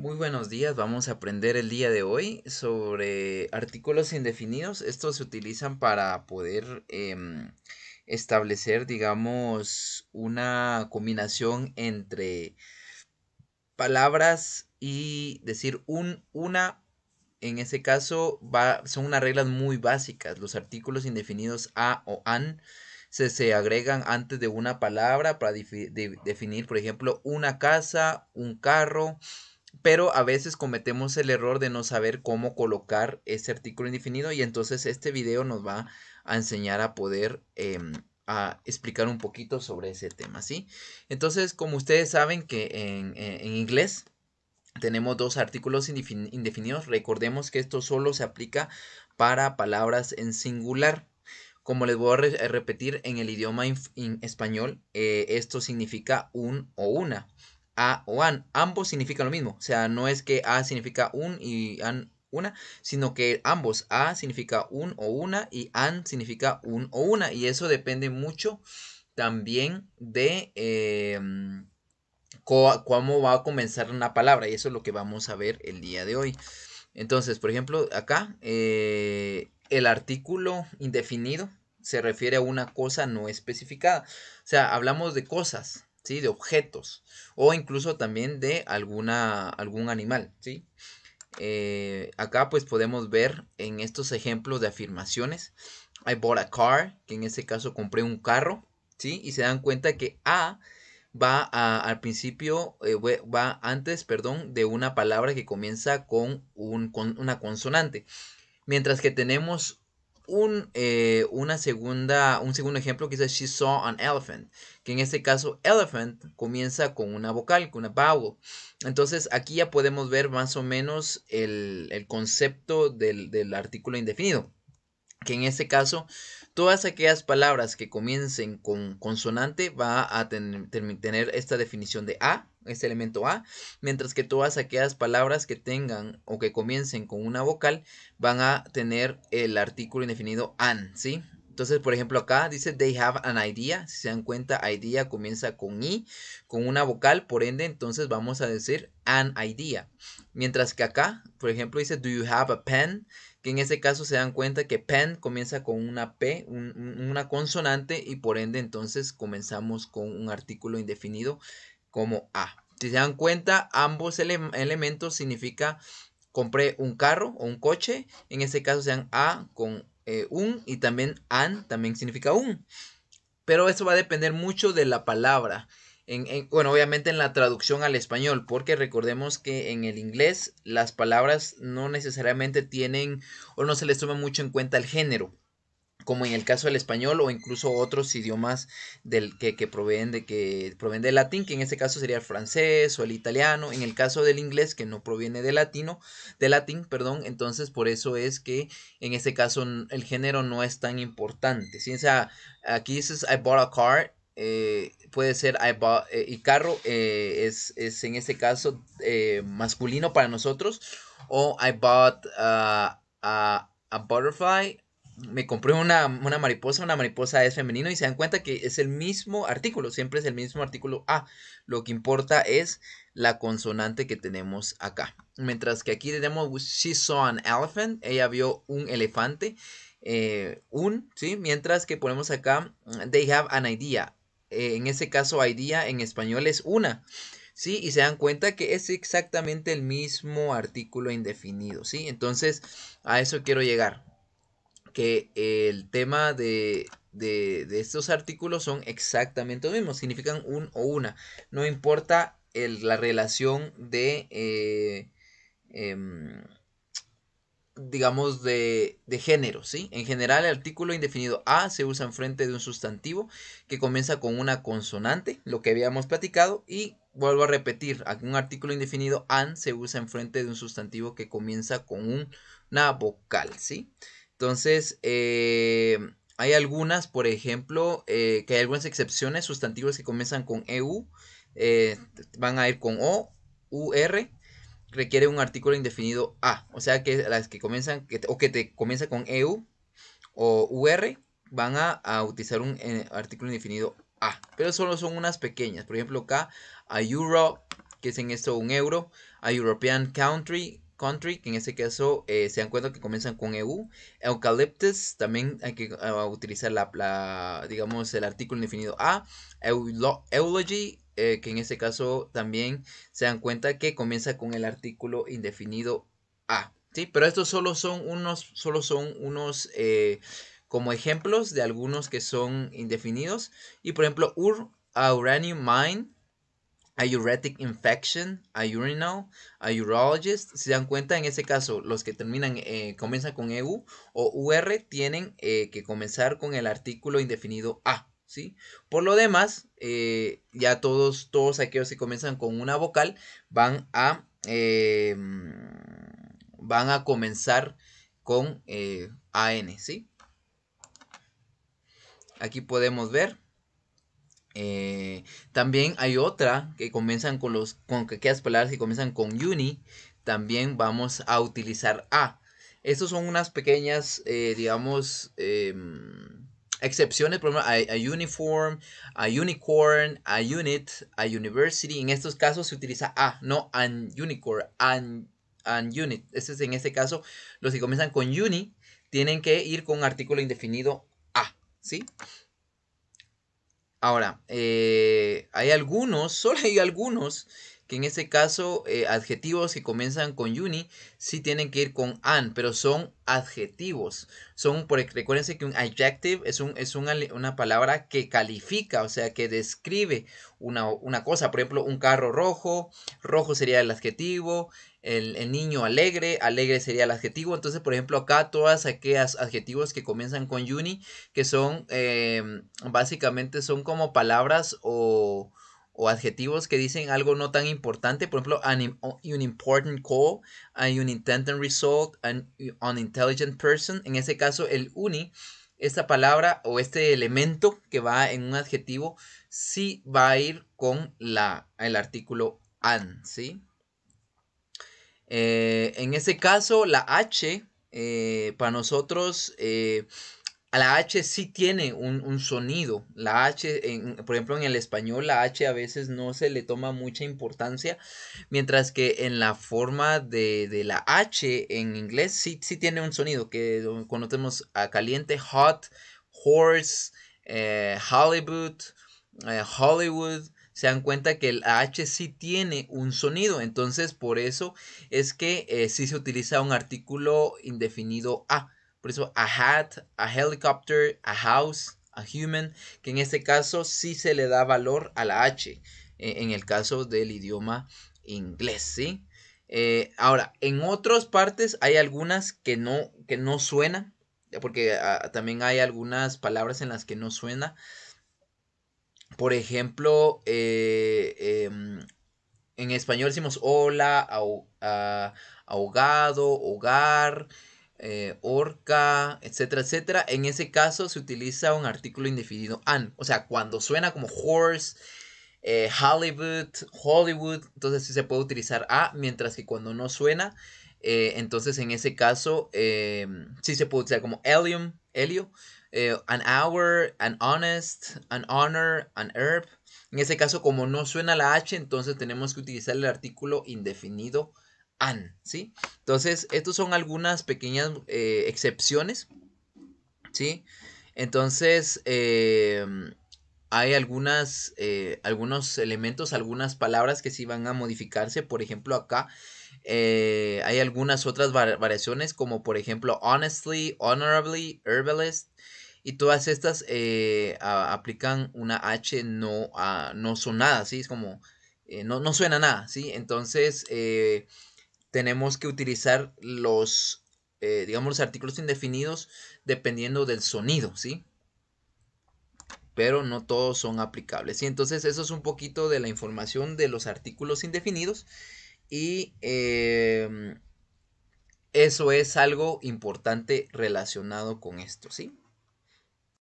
Muy buenos días, vamos a aprender el día de hoy sobre artículos indefinidos. Estos se utilizan para poder em, establecer, digamos, una combinación entre palabras y decir un, una. En ese caso va, son unas reglas muy básicas. Los artículos indefinidos a o an se, agregan antes de una palabra para definir, por ejemplo, una casa, un carro, pero a veces cometemos el error de no saber cómo colocar ese artículo indefinido y entonces este video nos va a enseñar a poder em, explicar un poquito sobre ese tema, ¿sí? Entonces, como ustedes saben que en, inglés tenemos dos artículos indefinidos, recordemos que esto solo se aplica para palabras en singular. Como les voy a repetir, en el idioma español eh, esto significa un o una. A o an. Ambos significan lo mismo. O sea, no es que A significa un y an una, sino que ambos. A significa un o una y an significa un o una. Y eso depende mucho también de em, cómo va a comenzar una palabra. Y eso es lo que vamos a ver el día de hoy. Entonces, por ejemplo, acá eh, el artículo indefinido se refiere a una cosa no especificada. O sea, hablamos de cosas, ¿sí? De objetos o incluso también de alguna, algún animal, ¿sí? Eh, acá pues podemos ver en estos ejemplos de afirmaciones, I bought a car, que en este caso compré un carro, ¿sí? Y se dan cuenta que a va al principio, eh, va antes, perdón, de una palabra que comienza con, con una consonante. Mientras que tenemos un, eh, una segunda, un segundo ejemplo que dice She saw an elephant, que en este caso elephant comienza con una vocal, con una vowel. Entonces aquí ya podemos ver más o menos el, concepto del artículo indefinido que en este caso todas aquellas palabras que comiencen con consonante va a tener esta definición de A, este elemento A, mientras que todas aquellas palabras que tengan o que comiencen con una vocal van a tener el artículo indefinido AN, ¿sí? Entonces, por ejemplo, acá dice they have an idea. Si se dan cuenta, idea comienza con i, con una vocal, por ende, entonces vamos a decir an idea. Mientras que acá, por ejemplo, dice do you have a pen? Que en este caso se dan cuenta que pen comienza con una p, una consonante, y por ende, entonces comenzamos con un artículo indefinido como a. Si se dan cuenta, ambos elementos significa compré un carro o un coche. En este caso sean a con eh, un y también an también significa un. Pero eso va a depender mucho de la palabra. en, bueno, obviamente en la traducción al español, porque recordemos que en el inglés las palabras no necesariamente tienen o no se les toma mucho en cuenta el género como en el caso del español o incluso otros idiomas del que, que de que provienen del latín, que en este caso sería el francés o el italiano, en el caso del inglés que no proviene del latino, latín, perdón, entonces por eso es que en este caso el género no es tan importante. sea, aquí dices I bought a car eh, puede ser I bought, eh, y carro eh, es, en este caso masculino para nosotros o I bought a, ah, ah, a butterfly me compré una, mariposa, una mariposa es femenino y se dan cuenta que es el mismo artículo, siempre es el mismo artículo A. Lo que importa es la consonante que tenemos acá. Mientras que aquí tenemos she saw an elephant, ella vio un elefante, eh, un, ¿sí? Mientras que ponemos acá they have an idea. Eh, en ese caso idea en español es una. ¿Sí? Y se dan cuenta que es exactamente el mismo artículo indefinido, ¿sí? Entonces, a eso quiero llegar que el tema de, estos artículos son exactamente lo mismo, significan un o una, no importa la relación de, eh, em, digamos, de, de, género, ¿sí? En general, el artículo indefinido a se usa enfrente de un sustantivo que comienza con una consonante, lo que habíamos platicado, y vuelvo a repetir, un artículo indefinido an se usa enfrente de un sustantivo que comienza con una vocal, ¿sí? sí entonces, eh, hay algunas, por ejemplo, eh, que hay algunas excepciones, sustantivos que comienzan con EU, eh, van a ir con O, UR, requiere un artículo indefinido A, o sea que las que comienzan, o que te comienza con EU o UR, van a, utilizar un artículo indefinido A, pero solo son unas pequeñas, por ejemplo acá, a Euro, que es en esto un euro, a European Country, country, que en este caso eh, se dan cuenta que comienzan con EU. Eucalyptus, también hay que ah, utilizar la, digamos, el artículo indefinido A. eulogy, eh, que en este caso también se dan cuenta que comienza con el artículo indefinido A. ¿sí? Pero estos solo son unos, solo son unos eh, como ejemplos de algunos que son indefinidos. Y por ejemplo, UR, Uranium Mine a uretic infection, a urinal, a urologist. Si se dan cuenta, en ese caso, los que terminan, eh, comienzan con EU o UR, tienen eh, que comenzar con el artículo indefinido A. ¿sí? Por lo demás, eh, ya todos, todos aquellos que comienzan con una vocal van a, em, van a comenzar con AN, ¿sí? Aquí podemos ver eh, también hay otra que comienzan con los con aquellas palabras que comienzan con uni. También vamos a utilizar a. Estos son unas pequeñas, eh, digamos, em, excepciones, por ejemplo, a, uniform, a unicorn, a unit, a university. En estos casos se utiliza a, no an unicorn, an, an unit. Este es, en este caso, los que comienzan con uni tienen que ir con artículo indefinido a, ¿sí? Ahora, eh, hay algunos, solo hay algunos que en este caso eh, adjetivos que comienzan con uni sí tienen que ir con an, pero son adjetivos. Son, por, recuérdense que un adjective es, un, es una, palabra que califica, o sea, que describe una, cosa. Por ejemplo, un carro rojo, rojo sería el adjetivo, el, niño alegre, alegre sería el adjetivo. Entonces, por ejemplo, acá todas aquellas adjetivos que comienzan con uni. que son, eh, básicamente son como palabras o o adjetivos que dicen algo no tan importante, por ejemplo, an, important call, an unintended result, an intelligent person. En ese caso, el uni, esta palabra o este elemento que va en un adjetivo, sí va a ir con la, el artículo an, ¿sí? Eh, en ese caso, la H eh, para nosotros eh, la H sí tiene un, sonido. La H, por ejemplo, en el español, la H a veces no se le toma mucha importancia, mientras que en la forma de, la H en inglés sí, sí, tiene un sonido, que cuando tenemos a caliente, hot, horse, eh, Hollywood, eh, Hollywood, se dan cuenta que la H sí tiene un sonido. Entonces, por eso es que eh, sí se utiliza un artículo indefinido A. Por eso, a hat, a helicopter, a house, a human, que en este caso sí se le da valor a la H, e, en el caso del idioma inglés, ¿sí? Eh, ahora, en otras partes hay algunas que no, que no suenan, porque ah, también hay algunas palabras en las que no suena. Por ejemplo, eh, em, en español decimos hola, ah, ahogado, hogar, eh, orca, etcétera, etcétera. En ese caso se utiliza un artículo indefinido an. O sea, cuando suena como horse, eh, Hollywood, Hollywood, entonces sí se puede utilizar a, mientras que cuando no suena, eh, entonces en ese caso sí se puede utilizar como helium, helio, an hour, an honest, an honor, an herb. En ese caso, como no suena la H, entonces tenemos que utilizar el artículo indefinido an, ¿sí? Entonces, estos son algunas pequeñas eh, excepciones, ¿sí? Entonces, eh, hay algunas, eh, algunos elementos, algunas palabras que sí van a modificarse. Por ejemplo, acá hay algunas otras variaciones, como por ejemplo honestly, honorably, herbalist. Y todas estas aplican una H no, a, no sonada, ¿sí? Es como, no, no, suena nada, ¿sí? Entonces, tenemos que utilizar los, eh, digamos, los artículos indefinidos dependiendo del sonido, ¿sí? Pero no todos son aplicables. Y entonces eso es un poquito de la información de los artículos indefinidos. Y em, eso es algo importante relacionado con esto, ¿sí?